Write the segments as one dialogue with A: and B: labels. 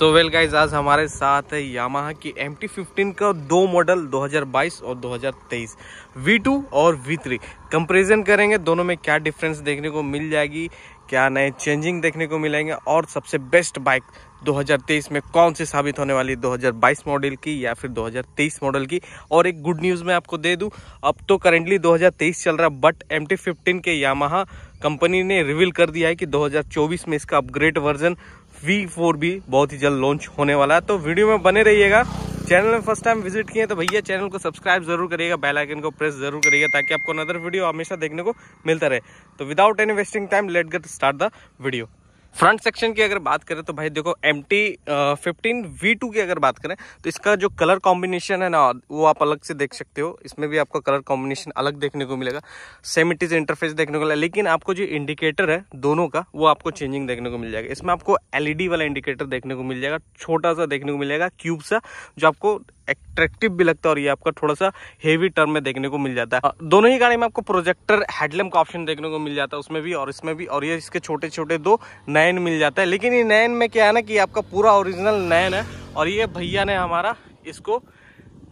A: so well guys आज हमारे साथ है यामा की एम टी फिफ्टीन का दो मॉडल 2022 और 2023 V2 और V3 कंपेरिजन करेंगे दोनों में क्या डिफरेंस देखने को मिल जाएगी क्या नए चेंजिंग देखने को मिलेंगे और सबसे बेस्ट बाइक 2023 में कौन सी साबित होने वाली 2022 मॉडल की या फिर 2023 मॉडल की और एक गुड न्यूज़ मैं आपको दे दूं अब तो करेंटली 2023 चल रहा है बट एम टी के यामाहा कंपनी ने रिवील कर दिया है कि 2024 में इसका अपग्रेड वर्जन वी फोर भी बहुत ही जल्द लॉन्च होने वाला है तो वीडियो में बने रहिएगा चैनल में फर्स्ट टाइम विजिट किए तो भैया चैनल को सब्सक्राइब जरूर करिएगा बेल आइकन को प्रेस जरूर करिएगा ताकि आपको अनदर वीडियो हमेशा देखने को मिलता रहे तो without any wasting time let get start the video front section की अगर बात करें तो भाई देखो M T fifteen V two की अगर बात करें तो इसका जो कलर कॉम्बिनेशन है ना वो आप अलग से देख सकते हो इसमें भी आपको कलर कॉम्बिनेशन अलग देखने को मिलेगा सेम इट इज इंटरफेस देखने को मिलेगा लेकिन आपको जो इंडिकेटर है दोनों का वो आपको चेंजिंग देखने को मिल जाएगा इसमें आपको एलईडी e वाला इंडिकेटर देखने को मिल जाएगा छोटा सा देखने को मिलेगा क्यूब सा जो आपको एट्रेक्टिव भी लगता है और ये आपका थोड़ा सा हेवी टर्म में देखने को मिल जाता है दोनों ही गाड़ी में आपको प्रोजेक्टर हेडलैम्प का ऑप्शन देखने को मिल जाता है उसमें भी और इसमें भी और ये इसके छोटे छोटे दो नयन मिल जाता है लेकिन ये नयन में क्या है ना कि आपका पूरा ओरिजिनल नयन है और ये भैया ने हमारा इसको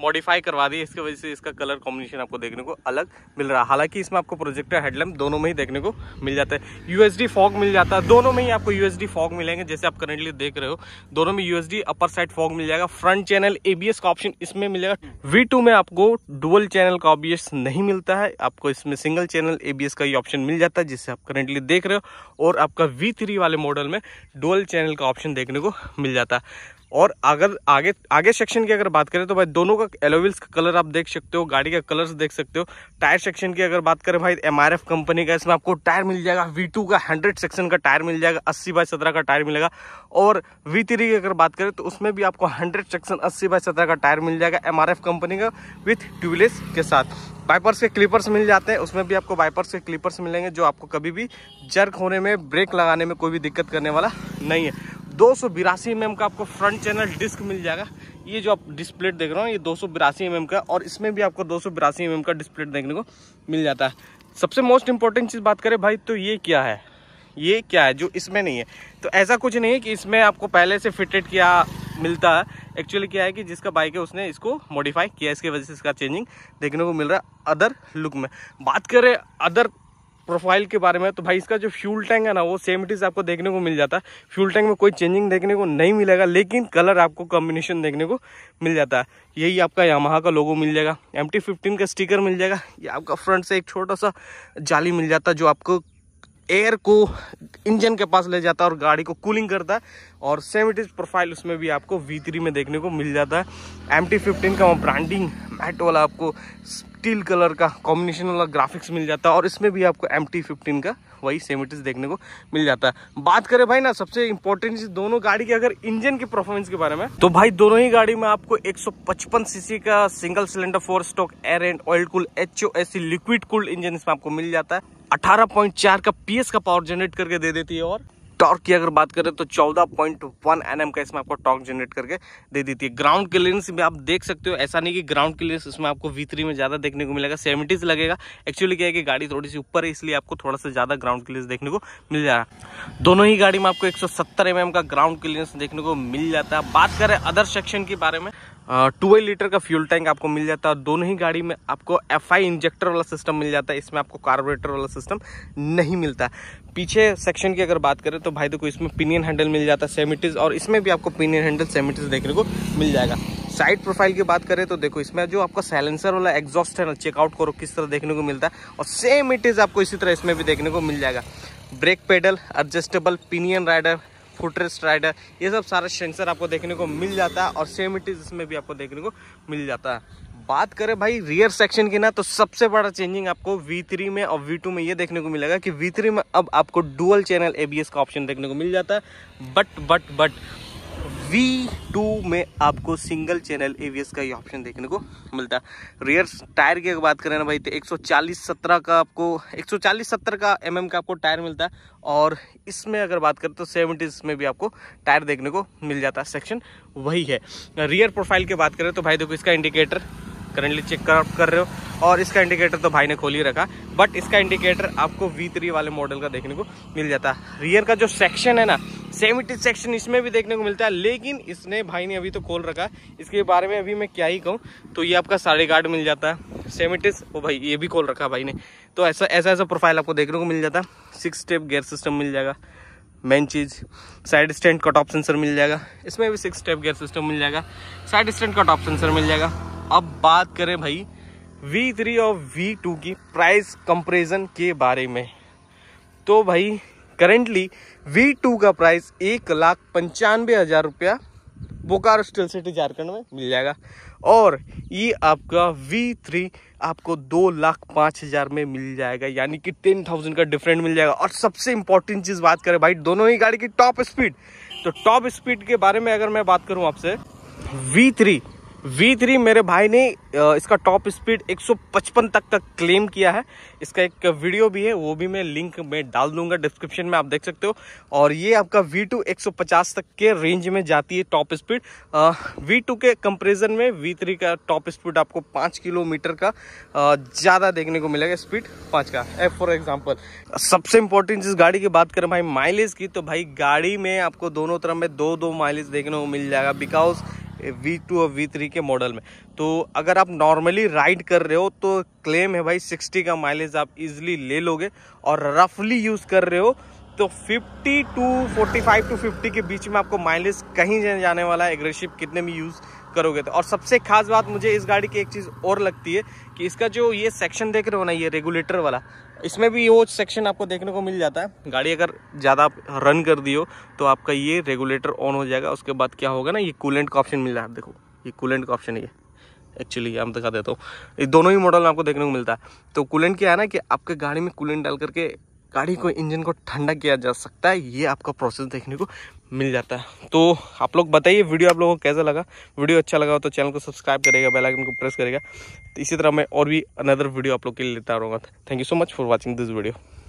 A: मॉडिफाई करवा दी इसकी वजह से इसका कलर कॉम्बिनेशन आपको देखने को अलग मिल रहा है हालांकि इसमें आपको प्रोजेक्टर हेडलैम्प दोनों में ही देखने को मिल जाता है यूएसडी फॉग मिल जाता है दोनों में ही आपको यूएसडी फॉग मिलेंगे जैसे आप करेंटली देख रहे हो दोनों में यूएसडी अपर साइड फॉग मिल जाएगा फ्रंट चैनल एबीएस का ऑप्शन इसमें मिल जाएगा वी में आपको डुअल चैनल का एबीएस नहीं मिलता है आपको इसमें सिंगल चैनल एबीएस का ही ऑप्शन मिल जाता है जिससे आप करेंटली देख रहे हो और आपका वी वाले मॉडल में डुअल चैनल का ऑप्शन देखने को मिल जाता है और अगर आगे आगे सेक्शन की अगर बात करें तो भाई दोनों का एलोविल्स का कलर आप देख सकते हो गाड़ी का कलर्स देख सकते हो टायर सेक्शन की अगर बात करें भाई एम कंपनी का इसमें आपको टायर मिल जाएगा वी का हंड्रेड सेक्शन का टायर मिल जाएगा अस्सी बाय सत्रह का टायर मिलेगा और वी की अगर बात करें तो उसमें भी आपको हंड्रेड सेक्शन अस्सी बाय सत्रह का टायर मिल जाएगा एम कंपनी का विथ ट्यूबलेस के साथ वाइपर्स के क्लिपर्स मिल जाते हैं उसमें भी आपको वाइपर्स के क्लिपर्स मिलेंगे जो आपको कभी भी जर्क होने में ब्रेक लगाने में कोई भी दिक्कत करने वाला नहीं है दो सौ बिरासी एम का आपको फ्रंट चैनल डिस्क मिल जाएगा ये जो आप डिस्प्ले देख रहे हो ये दो सौ बिरासी एम का और इसमें भी आपको दो सौ बिरासी एम का डिस्प्ले देखने को मिल जाता है सबसे मोस्ट इंपॉर्टेंट चीज़ बात करें भाई तो ये क्या है ये क्या है जो इसमें नहीं है तो ऐसा कुछ नहीं है कि इसमें आपको पहले से फिटेड किया मिलता है एक्चुअली क्या है कि जिसका बाइक है उसने इसको मॉडिफाई किया इसकी वजह से इसका चेंजिंग देखने को मिल रहा है अदर लुक में बात करें अदर प्रोफाइल के बारे में तो भाई इसका जो फ्यूल टैंक है ना वो सेम इटीज आपको देखने को मिल जाता है फ्यूल टैंक में कोई चेंजिंग देखने को नहीं मिलेगा लेकिन कलर आपको कॉम्बिनेशन देखने को मिल जाता है यही आपका यामाहा का लोगो मिल जाएगा एम टी फिफ्टीन का स्टिकर मिल जाएगा ये आपका फ्रंट से एक छोटा सा जाली मिल जाता है जो आपको एयर को इंजन के पास ले जाता है और गाड़ी को कूलिंग करता है और सेवेंटीज प्रोफाइल उसमें भी आपको वी थ्री में देखने को मिल जाता है एम टी फिफ्टीन का ब्रांडिंग मैट वाला आपको स्टील कलर का कॉम्बिनेशन वाला ग्राफिक्स मिल जाता है और इसमें भी आपको एम टी फिफ्टीन का वही सेवेंटीज देखने को मिल जाता है बात करें भाई ना सबसे इंपॉर्टेंट चीज़ दोनों गाड़ी के अगर इंजन के परफॉर्मेंस के बारे में तो भाई दोनों ही गाड़ी में आपको 155 सीसी का single cylinder four stroke air and oil cool H liquid cooled engine इसमें आपको मिल जाता है 18.4 का पीएस का पावर जनरेट करके दे देती है और टॉर्क की अगर बात करें तो 14.1 पॉइंट का इसमें आपको टॉर्क जनरेट करके दे देती है ग्राउंड क्लियरेंस में आप देख सकते हो ऐसा नहीं कि ग्राउंड क्लियरेंस इसमें आपको वी में ज़्यादा देखने को मिलेगा सेवेंटीज लगेगा एक्चुअली क्या है कि गाड़ी थोड़ी सी ऊपर है इसलिए आपको थोड़ा सा ज़्यादा ग्राउंड क्लियरेंस देखने को मिल जा रहा है दोनों ही गाड़ी में आपको एक सौ mm का ग्राउंड क्लियरेंस देखने को मिल जाता है बात करें अदर सेक्शन के बारे में ट्वेल्व लीटर का फ्यूल टैंक आपको मिल जाता है दोनों ही गाड़ी में आपको एफ इंजेक्टर वाला सिस्टम मिल जाता है इसमें आपको कार्बोरेटर वाला सिस्टम नहीं मिलता पीछे सेक्शन की अगर बात करें तो भाई देखो इसमें पिनियन हैंडल मिल जाता है सेमिटीज और इसमें भी आपको पिनियन हैंडल सेमिटीज देखने को मिल जाएगा साइड प्रोफाइल की बात करें तो देखो इसमें जो आपका साइलेंसर वाला एग्जॉस्ट है ना चेकआउट करो किस तरह देखने को मिलता है और सेम इट इज़ आपको इसी तरह इसमें भी देखने को मिल जाएगा brake pedal adjustable pinion rider footer strider ये सब सारा सेंसर आपको देखने को मिल जाता है और सेम इज इसमें भी आपको देखने को मिल जाता है बात करें भाई रियर सेक्शन की ना तो सबसे बड़ा चेंजिंग आपको V3 में और V2 में ये देखने को मिलेगा कि V3 में अब आपको डुअल चैनल ABS का ऑप्शन देखने को मिल जाता है but but but V two में आपको सिंगल चैनल ए का ये ऑप्शन देखने को मिलता है रियर टायर की अगर बात करें ना भाई तो 140 17 का आपको 140 17 का एम mm का आपको टायर मिलता है और इसमें अगर बात करें तो सेवेंटीज में भी आपको टायर देखने को मिल जाता है सेक्शन वही है रियर प्रोफाइल की बात करें तो भाई देखो इसका इंडिकेटर करंटली चेक कर, कर रहे हो और इसका इंडिकेटर तो भाई ने खोल ही रखा बट इसका इंडिकेटर आपको वी वाले मॉडल का देखने को मिल जाता है रियर का जो सेक्शन है ना सेवेंटी सेक्शन इसमें भी देखने को मिलता है लेकिन इसने भाई ने अभी तो खोल रखा है इसके बारे में अभी मैं क्या ही कहूँ तो ये आपका साढ़े गार्ड मिल जाता है सेमिटिस ओ भाई ये भी खोल रखा है भाई ने तो ऐसा ऐसा ऐसा प्रोफाइल आपको देखने को मिल जाता है सिक्स स्टेप गेयर सिस्टम मिल जाएगा मेन चीज़ side stand cut off sensor मिल जाएगा इसमें भी सिक्स स्टेप गेयर सिस्टम मिल जाएगा side stand cut off sensor मिल जाएगा अब बात करें भाई वी थ्री और वी टू की प्राइस कंपेरिजन के बारे में तो भाई करेंटली वी टू का प्राइस एक लाख पंचानवे हज़ार रुपया बोकारो स्टील सिटी झारखंड में मिल जाएगा और ये आपका वी थ्री आपको दो लाख पाँच हज़ार में मिल जाएगा यानी कि टेन थाउजेंड का डिफरेंट मिल जाएगा और सबसे इंपॉर्टेंट चीज़ बात करें भाई दोनों ही गाड़ी की टॉप स्पीड तो टॉप स्पीड के बारे में अगर मैं बात करूँ आपसे वी थ्री V3 मेरे भाई ने इसका टॉप स्पीड 155 तक तक क्लेम किया है इसका एक वीडियो भी है वो भी मैं लिंक में डाल दूंगा डिस्क्रिप्शन में आप देख सकते हो और ये आपका V2 150 तक के रेंज में जाती है टॉप स्पीड V2 के कंपेरिजन में V3 का टॉप स्पीड आपको पाँच किलोमीटर का ज़्यादा देखने को मिलेगा स्पीड पाँच का एफ फॉर एग्जाम्पल सबसे इंपॉर्टेंट जिस गाड़ी की बात करें भाई माइलेज की तो भाई गाड़ी में आपको दोनों तरफ में दो दो माइलेज देखने को मिल जाएगा बिकॉज वी टू और वी थ्री के मॉडल में तो अगर आप नॉर्मली राइड कर रहे हो तो क्लेम है भाई सिक्सटी का माइलेज आप इजिली ले लोगे और रफली यूज़ कर रहे हो तो 50 टू 45 टू 50 के बीच में आपको माइलेज कहीं जाने वाला है एग्रेसिव कितने में यूज़ करोगे तो और सबसे खास बात मुझे इस गाड़ी की एक चीज़ और लगती है कि इसका जो ये सेक्शन देख रहे हो ना ये रेगुलेटर वाला इसमें भी वो सेक्शन आपको देखने को मिल जाता है गाड़ी अगर ज़्यादा आप रन कर दी हो तो आपका ये रेगुलेटर ऑन हो जाएगा उसके बाद क्या होगा ना ये कूलेंट का ऑप्शन मिल रहा है देखो ये कूलेंट का ऑप्शन ये एक्चुअली हम दिखा देता हूँ ये दोनों ही मॉडल में आपको देखने को मिलता है तो कूलेंट क्या है ना कि आपके गाड़ी में कूलेंट डाल करके गाड़ी को इंजन को ठंडा किया जा सकता है ये आपका प्रोसेस देखने को मिल जाता है तो आप लोग बताइए वीडियो आप लोगों को कैसा लगा वीडियो अच्छा लगा हो तो चैनल को सब्सक्राइब करेगा बेल आइकन को प्रेस करेगा तो इसी तरह मैं और भी अनदर वीडियो आप लोग के लिए लेता रहूँगा thank you so much for watching this video